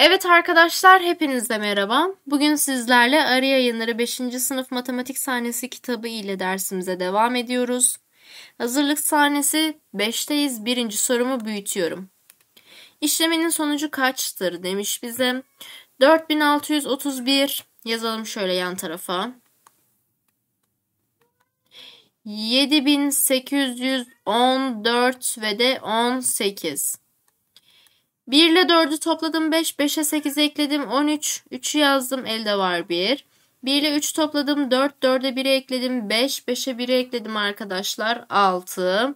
Evet arkadaşlar hepinize merhaba. Bugün sizlerle Arı Yayınları 5. sınıf matematik sahnesi kitabı ile dersimize devam ediyoruz. Hazırlık sahnesi 5'teyiz. Birinci sorumu büyütüyorum. İşlemenin sonucu kaçtır demiş bize. 4631 yazalım şöyle yan tarafa. 7814 ve de 18. 1 ile 4'ü topladım 5, 5'e 8 ekledim 13, 3'ü yazdım elde var 1. 1 ile 3 topladım 4, 4'e 1'e ekledim 5, 5'e 1'e ekledim arkadaşlar 6.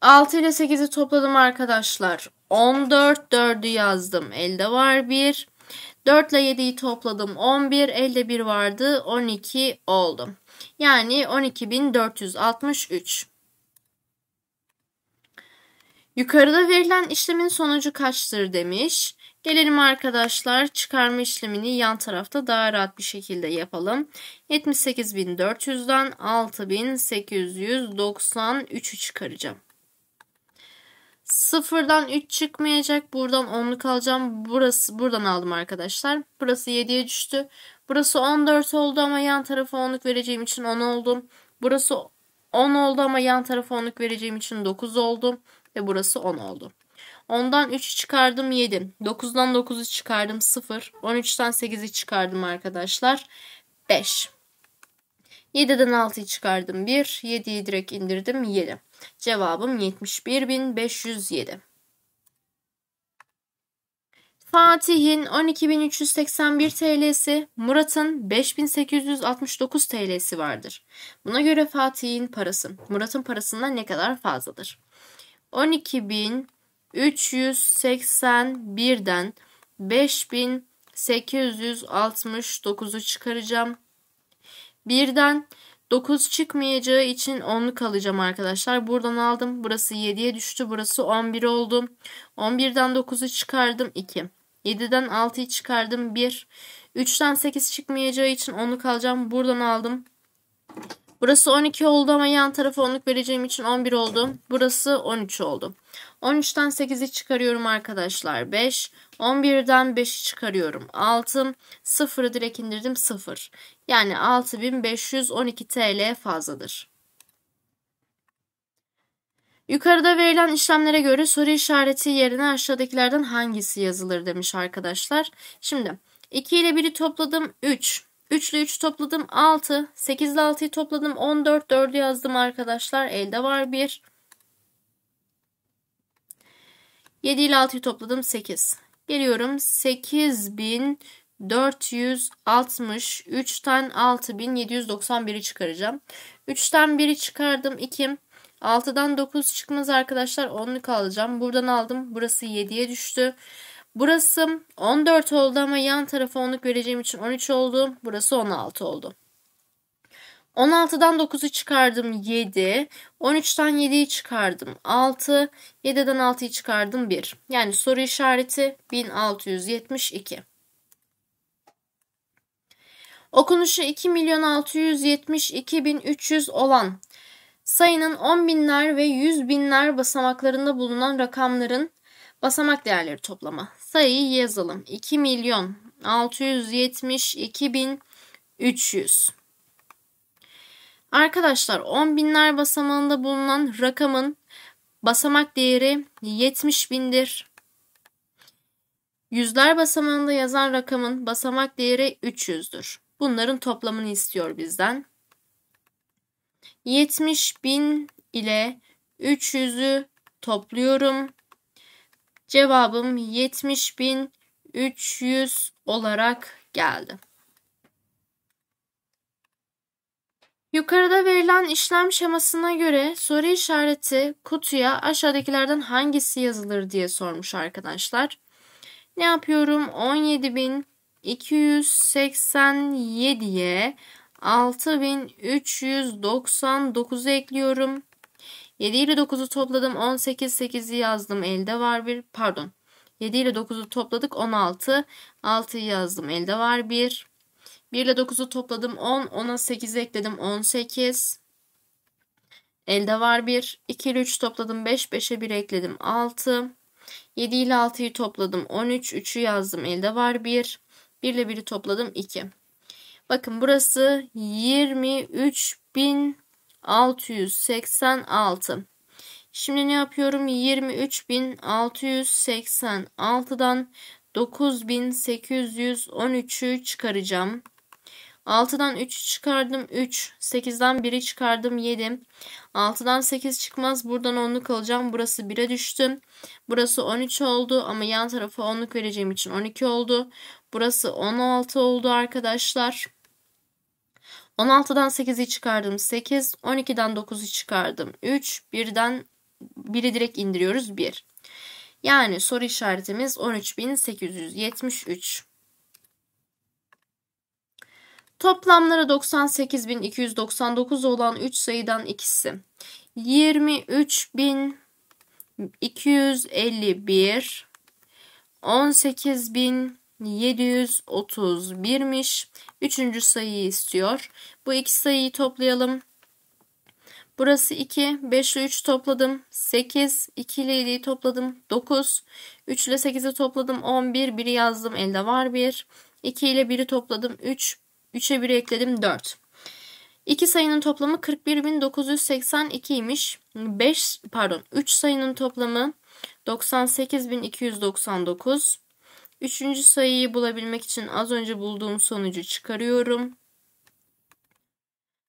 6 ile 8'i topladım arkadaşlar 14, 4'ü yazdım elde var 1. 4 ile 7'yi topladım 11, elde 1 vardı 12 oldum. Yani 12.463. Yukarıda verilen işlemin sonucu kaçtır demiş. Gelelim arkadaşlar çıkarma işlemini yan tarafta daha rahat bir şekilde yapalım. 78.400'den 6.893'ü çıkaracağım. Sıfırdan 3 çıkmayacak. Buradan 10'luk alacağım. Burası buradan aldım arkadaşlar. Burası 7'ye düştü. Burası 14 oldu ama yan tarafa onluk vereceğim için 10 oldum. Burası 10 oldu ama yan tarafa onluk vereceğim için 9 oldum. Ve burası 10 oldu. 10'dan 3'ü çıkardım 7. 9'dan 9'u çıkardım 0. 13'ten 8'i çıkardım arkadaşlar. 5. 7'den 6'yı çıkardım 1. 7'yi direkt indirdim 7. Cevabım 71.507. Fatih'in 12.381 TL'si, Murat'ın 5.869 TL'si vardır. Buna göre Fatih'in parası, Murat'ın parasından ne kadar fazladır? 12.381'den 5.869'u çıkaracağım. Birden 9 çıkmayacağı için 10'luk alacağım arkadaşlar. Buradan aldım. Burası 7'ye düştü. Burası 11 oldu. 11'den 9'u çıkardım. 2. 7'den 6'yı çıkardım 1. 3'ten 8 çıkmayacağı için 10'luk alacağım. Buradan aldım. Burası 12 oldu ama yan tarafa 10'luk vereceğim için 11 oldu. Burası 13 oldu. 13'ten 8'i çıkarıyorum arkadaşlar. 5. 11'den 5'i çıkarıyorum. 6. 0'ı direkt indirdim 0. Yani 6512 TL fazladır. Yukarıda verilen işlemlere göre soru işareti yerine aşağıdakilerden hangisi yazılır demiş arkadaşlar. Şimdi 2 ile 1'i topladım 3. 3 ile 3 topladım 6. 8 ile 6'yı topladım 14. 4'ü yazdım arkadaşlar. Elde var 1. 7 ile 6'yı topladım 8. Geliyorum 8463'ten 6791'i çıkaracağım. 3'ten 1'i çıkardım 2. 6'dan 9 çıkmaz arkadaşlar. 10'luk alacağım. Buradan aldım. Burası 7'ye düştü. Burası 14 oldu ama yan tarafa 10'luk vereceğim için 13 oldu. Burası 16 oldu. 16'dan 9'u çıkardım 7. 13'ten 7'yi çıkardım 6. 7'den 6'yı çıkardım 1. Yani soru işareti 1672. Okunuşu 2 milyon 672 bin 300 olan sayının on binler ve yüz binler basamaklarında bulunan rakamların basamak değerleri toplama. Sayıyı yazalım. 2 milyon 672 bin 300. Arkadaşlar on binler basamağında bulunan rakamın basamak değeri 70 bindir. Yüzler basamağında yazan rakamın basamak değeri 300'dür. Bunların toplamını istiyor bizden. 70 bin ile 300'ü topluyorum. Cevabım 70 bin 300 olarak geldi. Yukarıda verilen işlem şemasına göre soru işareti kutuya aşağıdakilerden hangisi yazılır diye sormuş arkadaşlar. Ne yapıyorum? 17.287'ye 6399'u ekliyorum. 7 ile 9'u topladım. 18, 8'i yazdım. Elde var bir. Pardon. 7 ile 9'u topladık. 16. 6'yı yazdım. Elde var 1. 1 ile 9'u topladım. 10. 10'a 8 ekledim. 18. Elde var 1. 2 ile 3 topladım. 5. 5'e 1 ekledim. 6. 7 ile 6'yı topladım. 13. 3'ü yazdım. Elde var 1. 1 ile 1'i topladım. 2. Bakın burası 23.686. Şimdi ne yapıyorum? 23.686'dan 9.813'ü çıkaracağım. 6'dan 3 çıkardım 3. 8'den 1'i çıkardım 7. 6'dan 8 çıkmaz. Buradan 10'luk alacağım. Burası 1'e düştü. Burası 13 oldu ama yan tarafa 10'luk vereceğim için 12 oldu. Burası 16 oldu arkadaşlar. 16'dan 8'i çıkardım 8. 12'den 9'u çıkardım 3. 1'den 1'i direkt indiriyoruz 1. Yani soru işaretimiz 13.873. Toplamları 98.299 olan 3 sayıdan ikisi. 23.251 18.000 731'miş. Üçüncü sayıyı istiyor. Bu iki sayıyı toplayalım. Burası 2. 5 ile 3 topladım. 8. 2 ile 7'yi topladım. 9. 3 ile 8'i topladım. 11. 1'i yazdım. Elde var 1. 2 ile 1'i topladım. 3. 3'e 1'i ekledim. 4. İki sayının toplamı 41.982'ymiş. 5 pardon 3 sayının toplamı 98.299. Üçüncü sayıyı bulabilmek için az önce bulduğum sonucu çıkarıyorum.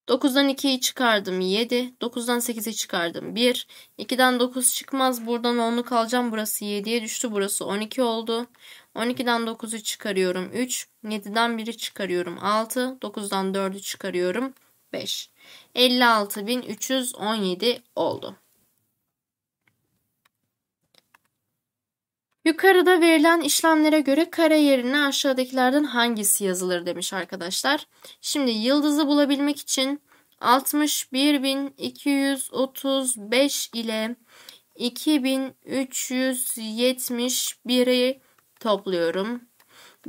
9'dan 2'yi çıkardım 7. 9'dan 8'i çıkardım 1. 2'den 9 çıkmaz. Buradan 10'luk alacağım. Burası 7'ye düştü. Burası 12 oldu. 12'den 9'u çıkarıyorum 3. 7'den 1'i çıkarıyorum 6. 9'dan 4'ü çıkarıyorum 5. 56.317 oldu. Yukarıda verilen işlemlere göre kare yerine aşağıdakilerden hangisi yazılır demiş arkadaşlar. Şimdi yıldızı bulabilmek için 61.235 ile 2371'i topluyorum.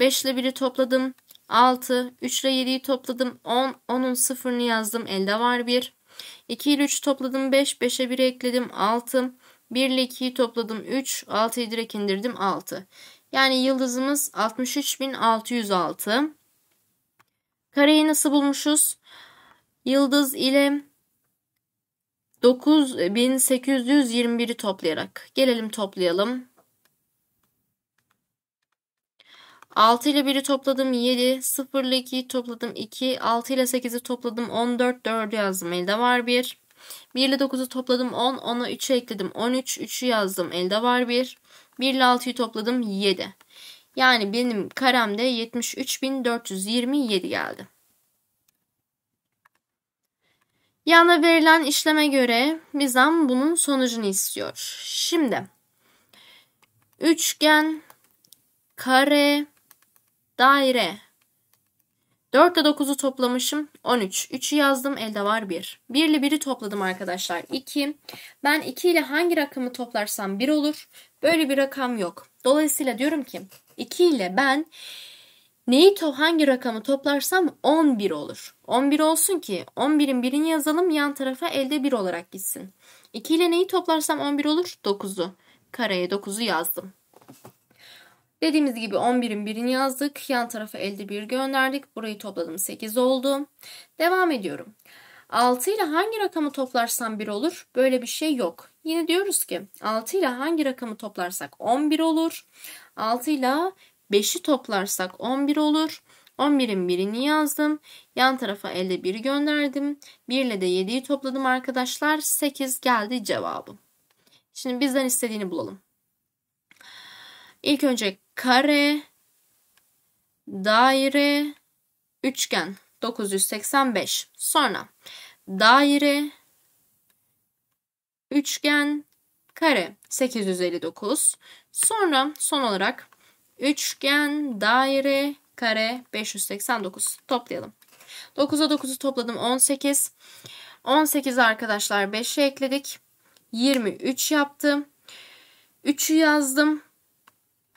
5 ile 1'i topladım. 6, 3 ile 7'yi topladım. 10, 10'un sıfırını yazdım. Elde var 1. 2 ile 3 topladım. 5, 5'e 1'i ekledim. 6, 1 ile 2'yi topladım 3, 6'yı direkt indirdim 6. Yani yıldızımız 63.606. Kareyi nasıl bulmuşuz? Yıldız ile 9821'i toplayarak. Gelelim toplayalım. 6 ile 1'i topladım 7, 0 ile 2'yi topladım 2, 6 ile 8'i topladım 14, 4'ü yazdım elde var 1. 1 ile 9'u topladım 10. 10'a 3'ü ekledim 13. 3'ü yazdım. Elde var 1. 1 ile 6'yı topladım 7. Yani benim karemde 73.427 geldi. Yana verilen işleme göre bizden bunun sonucunu istiyor. Şimdi üçgen, kare, daire 4 ile 9'u toplamışım 13. 3'ü yazdım elde var 1. 1 ile 1'i topladım arkadaşlar 2. Ben 2 ile hangi rakamı toplarsam 1 olur. Böyle bir rakam yok. Dolayısıyla diyorum ki 2 ile ben neyi to hangi rakamı toplarsam 11 olur. 11 olsun ki 11'in birini yazalım yan tarafa elde 1 olarak gitsin. 2 ile neyi toplarsam 11 olur? 9'u. Kareye 9'u yazdım. Dediğimiz gibi 11'in birini yazdık. Yan tarafa elde bir gönderdik. Burayı topladım 8 oldu. Devam ediyorum. 6 ile hangi rakamı toplarsam 1 olur? Böyle bir şey yok. Yine diyoruz ki 6 ile hangi rakamı toplarsak 11 olur. 6 ile 5'i toplarsak 11 olur. 11'in birini yazdım. Yan tarafa elde 1 gönderdim. 1 ile de 7'yi topladım arkadaşlar. 8 geldi cevabım. Şimdi bizden istediğini bulalım. İlk önce kare, daire, üçgen 985. Sonra daire, üçgen, kare 859. Sonra son olarak üçgen, daire, kare 589. Toplayalım. 9'a 9'u topladım 18. 18 arkadaşlar 5'e ekledik. 23 yaptım. 3'ü yazdım.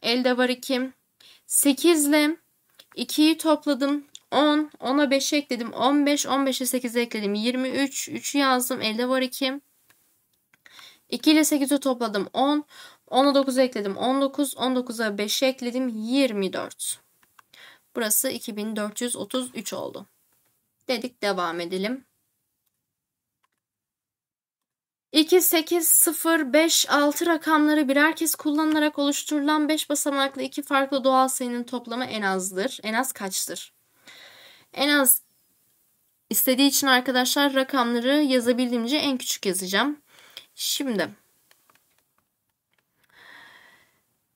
Elde var 2. 8 ile 2'yi topladım. 10. 10'a 5 ekledim. 15. 15'e 8 ekledim. 23. 3'ü yazdım. Elde var 2. 2 ile 8'i topladım. 10. 10'a 9 ekledim. 19. 19'a 5 ekledim. 24. Burası 2433 oldu. Dedik devam edelim. 2, 8, 0, 5, 6 rakamları birer kez kullanılarak oluşturulan 5 basamaklı iki farklı doğal sayının toplamı en azdır. En az kaçtır? En az istediği için arkadaşlar rakamları yazabildiğimce en küçük yazacağım. Şimdi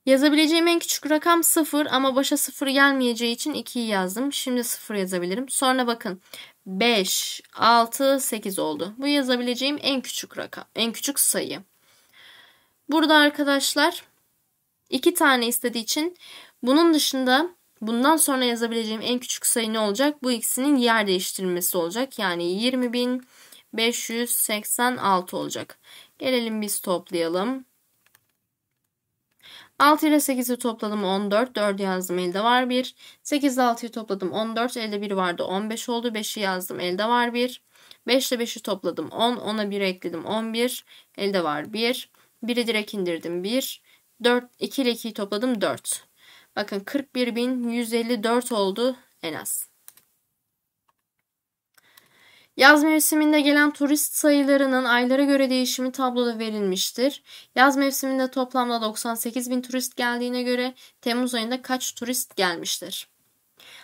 yazabileceğim en küçük rakam 0 ama başa 0 gelmeyeceği için 2'yi yazdım. Şimdi 0 yazabilirim. Sonra bakın 5, 6, 8 oldu. Bu yazabileceğim en küçük rakam, en küçük sayı. Burada arkadaşlar iki tane istediği için bunun dışında bundan sonra yazabileceğim en küçük sayı ne olacak? Bu ikisinin yer değiştirmesi olacak. Yani 20.586 olacak. Gelelim biz toplayalım. 6 ile 8'i topladım 14. 4'ü yazdım elde var 1. 8 ile 6'yı topladım 14. Elde 1 vardı 15 oldu. 5'i yazdım elde var 1. 5 ile 5'i topladım 10. 10'a 1 ekledim 11. Elde var 1. 1'i direkt indirdim 1. 4, 2 ile 2'yi topladım 4. Bakın 41.154 oldu en az. Yaz mevsiminde gelen turist sayılarının aylara göre değişimi tabloda verilmiştir. Yaz mevsiminde toplamda 98 bin turist geldiğine göre Temmuz ayında kaç turist gelmiştir?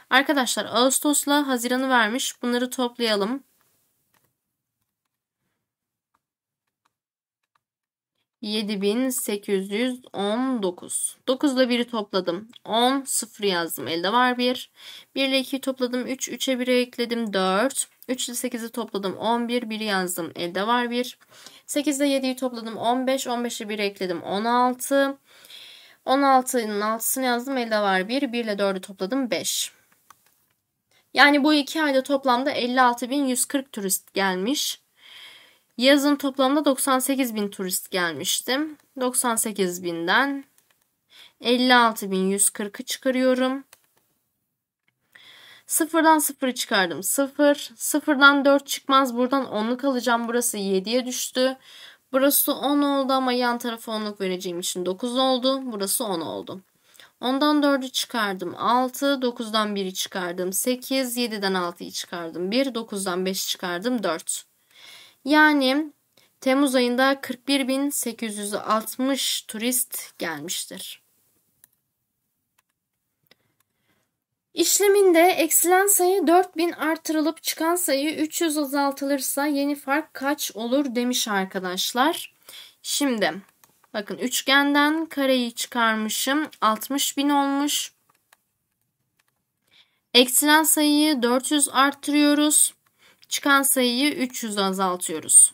Arkadaşlar Ağustos'la Haziran'ı vermiş. Bunları toplayalım. 7819. 9 ile 1'i topladım. 10, 0 yazdım. Elde var 1. 1 ile 2'yi topladım. 3, 3'e 1'e ekledim. 4. 3 ile 8'i topladım 11. 1'i yazdım. Elde var 1. 8 ile 7'yi topladım 15. 15'i 1'e ekledim 16. 16'nın 6'sını yazdım. Elde var 1. 1 ile 4'ü topladım 5. Yani bu iki ayda toplamda 56.140 turist gelmiş. Yazın toplamda 98.000 turist gelmişti. 98.000'den 56.140'ı çıkarıyorum. Sıfırdan sıfırı çıkardım. Sıfır. Sıfırdan dört çıkmaz. Buradan onluk alacağım. Burası yediye düştü. Burası on oldu ama yan tarafa onluk vereceğim için dokuz oldu. Burası on oldu. Ondan 4'ü çıkardım Altı. Dokuzdan biri çıkardım Sekiz. Yediden altıyı çıkardım Bir. Dokuzdan 5 çıkardım Dört. Yani Temmuz ayında 41.860 turist gelmiştir. İşleminde eksilen sayı 4000 artırılıp çıkan sayı 300 azaltılırsa yeni fark kaç olur demiş arkadaşlar. Şimdi bakın üçgenden kareyi çıkarmışım. 60.000 olmuş. Eksilen sayıyı 400 artırıyoruz, Çıkan sayıyı 300 azaltıyoruz.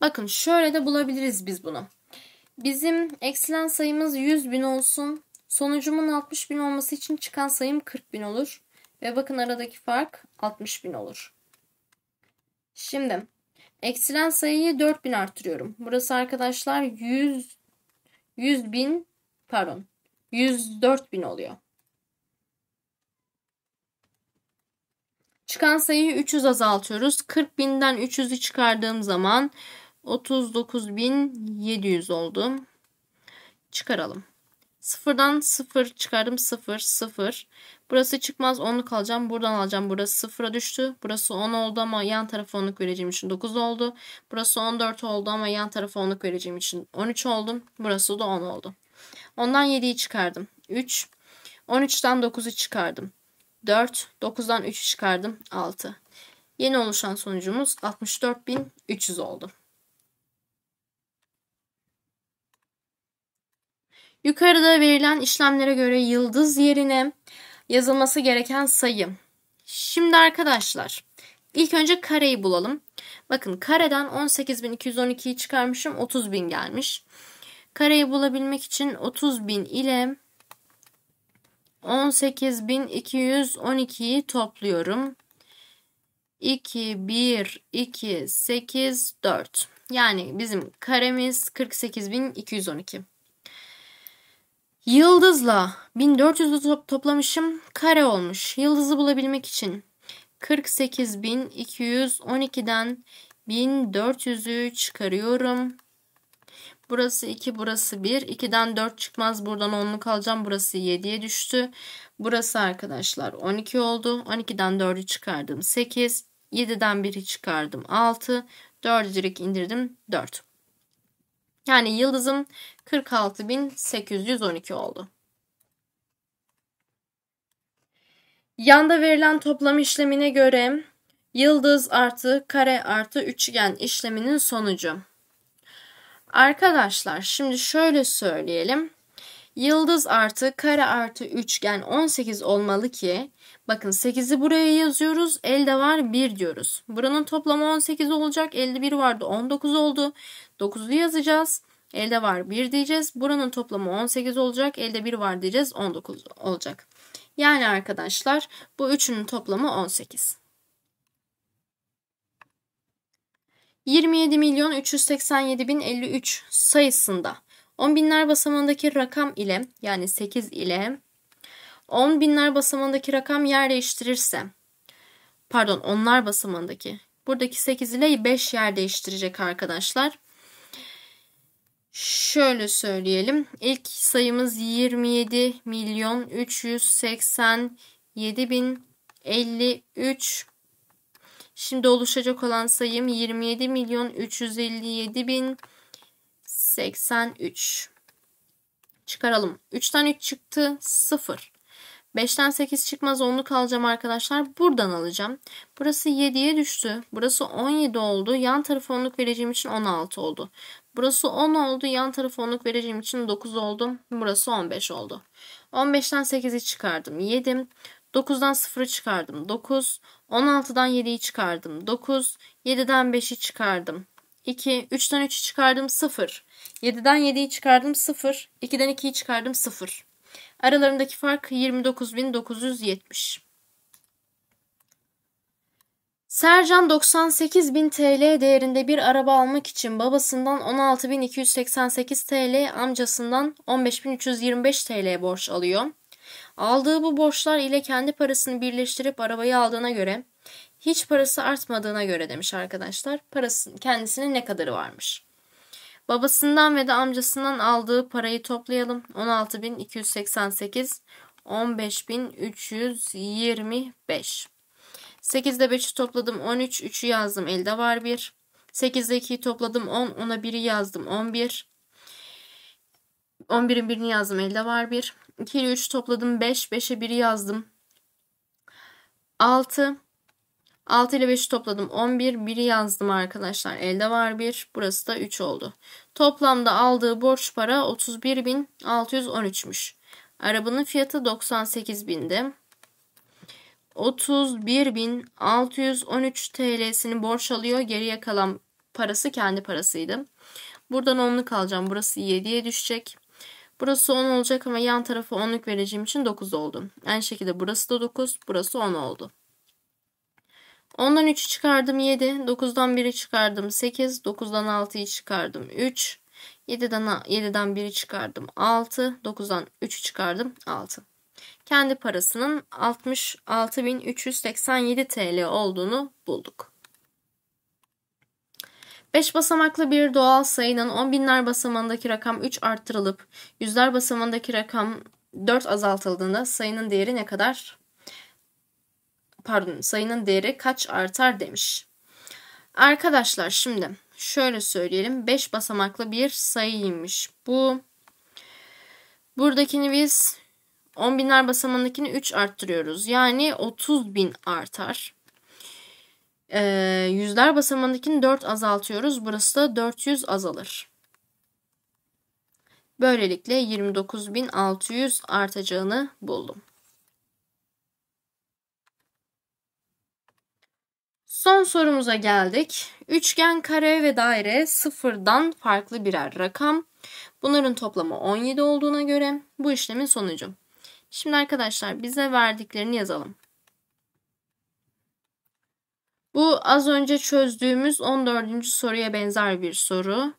Bakın şöyle de bulabiliriz biz bunu. Bizim eksilen sayımız 100.000 olsun. Sonucumun 60 bin olması için çıkan sayım 40 bin olur. Ve bakın aradaki fark 60 bin olur. Şimdi eksilen sayıyı 4 bin artırıyorum. Burası arkadaşlar 100, 100 bin pardon 104 bin oluyor. Çıkan sayıyı 300 azaltıyoruz. 40 binden 300'ü çıkardığım zaman 39.700 oldu. Çıkaralım. Sıfırdan sıfır çıkardım. Sıfır, sıfır. Burası çıkmaz onluk alacağım. Buradan alacağım. Burası sıfıra düştü. Burası 10 oldu ama yan tarafı onluk vereceğim için 9 oldu. Burası 14 oldu ama yan tarafı onluk vereceğim için 13 oldu. Burası da 10 oldu. Ondan 7'yi çıkardım. 3. 13'ten 9'u çıkardım. 4. 9'dan 3'ü çıkardım. 6. Yeni oluşan sonucumuz 64.300 oldu. Yukarıda verilen işlemlere göre yıldız yerine yazılması gereken sayı. Şimdi arkadaşlar ilk önce kareyi bulalım. Bakın kareden 18.212'yi çıkarmışım 30.000 gelmiş. Kareyi bulabilmek için 30.000 ile 18.212'yi topluyorum. 2, 1, 2, 8, 4. Yani bizim karemiz 48.212. Yıldızla 1400 top toplamışım kare olmuş. Yıldızı bulabilmek için 48.212'den 1400'ü çıkarıyorum. Burası 2, burası 1. 2'den 4 çıkmaz. Buradan 10'luk kalacağım. Burası 7'ye düştü. Burası arkadaşlar 12 oldu. 12'den 4'ü çıkardım. 8. 7'den 1'i çıkardım. 6. 4'ü direkt indirdim. 4. Yani yıldızım 46.812 oldu. Yanda verilen toplam işlemine göre yıldız artı kare artı üçgen işleminin sonucu. Arkadaşlar şimdi şöyle söyleyelim. Yıldız artı kare artı üçgen 18 olmalı ki Bakın 8'i buraya yazıyoruz. Elde var 1 diyoruz. Buranın toplamı 18 olacak. Elde 1 vardı 19 oldu. 9'u yazacağız. Elde var 1 diyeceğiz. Buranın toplamı 18 olacak. Elde 1 var diyeceğiz. 19 olacak. Yani arkadaşlar bu üçünün toplamı 18. 27 milyon 387 bin 53 sayısında 10 binler basamağındaki rakam ile yani 8 ile 10 binler basamandaki rakam yer değiştirirse pardon onlar basamandaki buradaki 8 ile 5 yer değiştirecek arkadaşlar. Şöyle söyleyelim. İlk sayımız 27 milyon 387 bin 53. Şimdi oluşacak olan sayım 27 milyon 357 bin 83. Çıkaralım. 3'ten 3 çıktı. 0. 5'ten 8 çıkmaz 10'lu kalacağım arkadaşlar. Buradan alacağım. Burası 7'ye düştü. Burası 17 oldu. Yan tarafı onluk vereceğim için 16 oldu. Burası 10 oldu. Yan tarafı onluk vereceğim için 9 oldu. Burası 15 oldu. 15'ten 8'i çıkardım. 7. 9'dan 0'ı çıkardım. 9. 16'dan 7'yi çıkardım. 9. 7'den 5'i çıkardım. 2. 3'ten 3'ü çıkardım. 0. 7'den 7'yi çıkardım. 0. 2'den 2'yi çıkardım. 0. Aralarındaki fark 29.970. Sercan 98.000 TL değerinde bir araba almak için babasından 16.288 TL, amcasından 15.325 TL borç alıyor. Aldığı bu borçlar ile kendi parasını birleştirip arabayı aldığına göre hiç parası artmadığına göre demiş arkadaşlar. Parası kendisinin ne kadarı varmış? Babasından ve de amcasından aldığı parayı toplayalım. 16.288 15.325 8'de 5'i topladım 13, 3'ü yazdım elde var 1. 8'de 2'yi topladım 10, 10'a 1'i yazdım 11. 11'in 1'ini yazdım elde var 1. 2 ile 3 topladım 5, 5'e 1'i yazdım 6. 6 ile 5'i topladım 11. 1'i yazdım arkadaşlar. Elde var 1. Burası da 3 oldu. Toplamda aldığı borç para 31.613'müş. Arabanın fiyatı 98.000'di. 31.613 TL'sini borç alıyor. Geriye kalan parası kendi parasıydı. Buradan 10'luk alacağım. Burası 7'ye düşecek. Burası 10 olacak ama yan tarafı 10'luk vereceğim için 9 oldu. Aynı şekilde burası da 9, burası 10 oldu. 10'dan 3'ü çıkardım 7. 9'dan 1'i çıkardım 8. 9'dan 6'yı çıkardım 3. 7'den 7'den 1'i çıkardım 6. 9'dan 3'ü çıkardım 6. Kendi parasının 66.387 TL olduğunu bulduk. 5 basamaklı bir doğal sayının 10 binler basamağındaki rakam 3 arttırılıp yüzler basamağındaki rakam 4 azaltıldığında sayının değeri ne kadar pardon sayının değeri kaç artar demiş. Arkadaşlar şimdi şöyle söyleyelim 5 basamaklı bir sayıymış. Bu buradakini biz 10 binler basamağındakini 3 arttırıyoruz. Yani 30 bin artar. E, yüzler basamağındakini 4 azaltıyoruz. Burası da 400 azalır. Böylelikle 29.600 artacağını buldum. Son sorumuza geldik. Üçgen, kare ve daire sıfırdan farklı birer rakam. Bunların toplamı 17 olduğuna göre bu işlemin sonucu. Şimdi arkadaşlar bize verdiklerini yazalım. Bu az önce çözdüğümüz 14. soruya benzer bir soru.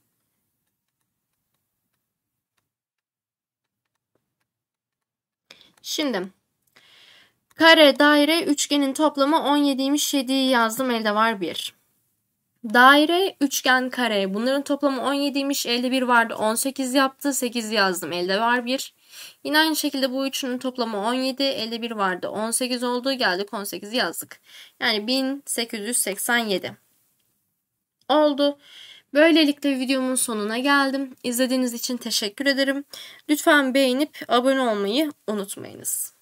Şimdi Kare, daire, üçgenin toplamı 17'ymiş 7'yi yazdım. Elde var 1. Daire, üçgen, kare. Bunların toplamı 17'ymiş. Elde 1 vardı. 18 yaptı. 8 yazdım. Elde var 1. Yine aynı şekilde bu üçünün toplamı 17. Elde 1 vardı. 18 oldu. Geldik 18 yazdık. Yani 1887 oldu. Böylelikle videomun sonuna geldim. İzlediğiniz için teşekkür ederim. Lütfen beğenip abone olmayı unutmayınız.